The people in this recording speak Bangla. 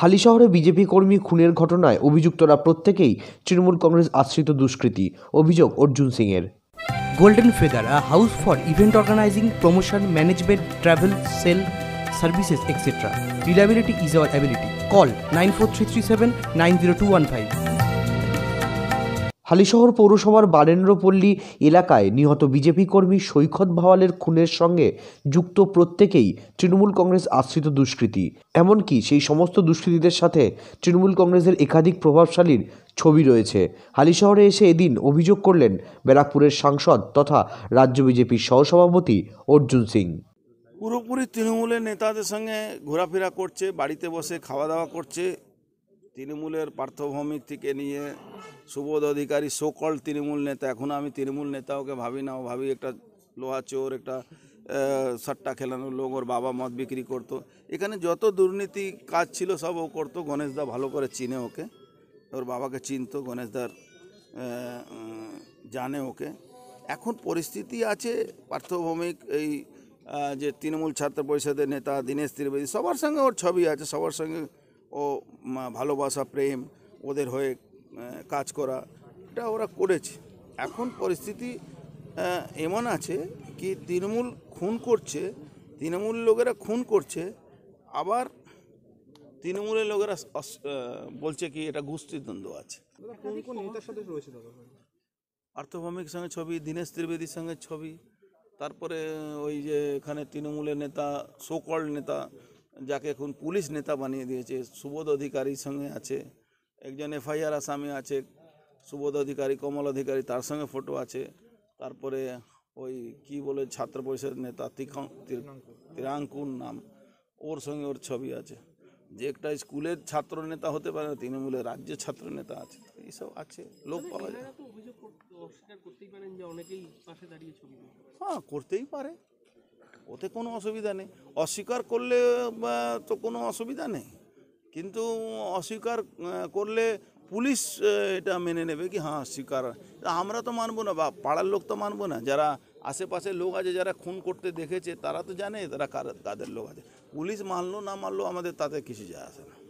হালি শহরে বিজেপি কর্মী খুনের ঘটনায় অভিযুক্তরা প্রত্যেকেই তৃণমূল কংগ্রেস আশ্রিত দুষ্কৃতী অভিযোগ অর্জুন সিংয়ের golden feather a house for event organizing promotion management travel sale services etcetera reliability is our ability call nine four three three seven nine zero two one five Halisahar পৌরসভার বারেন্দ্রপল্লী এলাকায় নিহত বিজেপি কর্মী সৈকত ভাওয়ালের খুনের সঙ্গে যুক্ত প্রত্যেকেই তৃণমূল কংগ্রেস আশ্রিত দুষ্কৃতী এমনকি সেই সমস্ত দুষ্কৃতীদের সাথে তৃণমূল কংগ্রেসের একাধিক প্রভাবশালীর ছবি রয়েছে হালিশহরে এসে এদিন অভিযোগ করলেন ব্যারাকপুরের সাংসদ তথা রাজ্য বিজেপির সহসভাপতি অর্জুন সিং পুরোপুরি তৃণমূলের নেতাদের সঙ্গে ঘোরাফেরা করছে বাড়িতে বসে খাওয়া দাওয়া করছে তৃণমূলের পার্থভৌমিক থেকে নিয়ে সুবোধ অধিকারী সকল তৃণমূল নেতা এখন আমি তৃণমূল নেতাওকে ভাবি না ও ভাবি একটা লোহা চোর একটা সাট্টা খেলানোর লোক ওর বাবা মদ বিক্রি করতো এখানে যত দুর্নীতি কাজ ছিল সব ও করতো গণেশদা ভালো করে চিনে ওকে ওর বাবাকে চিনতো গণেশদার জানে ওকে এখন পরিস্থিতি আছে পার্থভৌমিক এই যে তৃণমূল ছাত্র পরিষদের নেতা দীনেশ ত্রিবেদী সবার সঙ্গে ওর ছবি আছে সবার সঙ্গে ও ভালোবাসা প্রেম ওদের হয়ে কাজ করা এটা ওরা করেছে এখন পরিস্থিতি এমন আছে কি তৃণমূল খুন করছে তৃণমূল লোকেরা খুন করছে আবার তৃণমূলের লোকেরা বলছে কি এটা গোষ্ঠী দ্বন্দ্ব আছে আর্থভৌমিক সঙ্গে ছবি দীনেশ ত্রিবেদীর সঙ্গে ছবি তারপরে ওই যে এখানে তৃণমূলের নেতা সোকল নেতা যাকে এখন পুলিশ নেতা বানিয়ে দিয়েছে সুবোধ অধিকারীর সঙ্গে আছে একজন এফআইআর আসামি আছে সুবোধ অধিকারী কমল অধিকারী তার সঙ্গে ফটো আছে তারপরে ওই কি বলে ছাত্র পরিষদ নেতা তিরাঙ্কুর নাম ওর সঙ্গে ওর ছবি আছে যে একটা স্কুলের ছাত্র নেতা হতে পারে না তৃণমূলের রাজ্য ছাত্র নেতা আছে এইসব আছে লোক পাওয়া যায় হ্যাঁ করতেই পারে ওতে কোনো অসুবিধা নেই অস্বীকার করলে তো কোনো অসুবিধা নেই কিন্তু অস্বীকার করলে পুলিশ এটা মেনে নেবে কি হ্যাঁ স্বীকার আমরা তো মানবো না বা পাড়ার লোক তো মানবো না যারা আশেপাশের লোক আছে যারা খুন করতে দেখেছে তারা তো জানে তারা কাদের লোক আছে পুলিশ মানলো না মানলো আমাদের তাতে কিছু যায় আসে না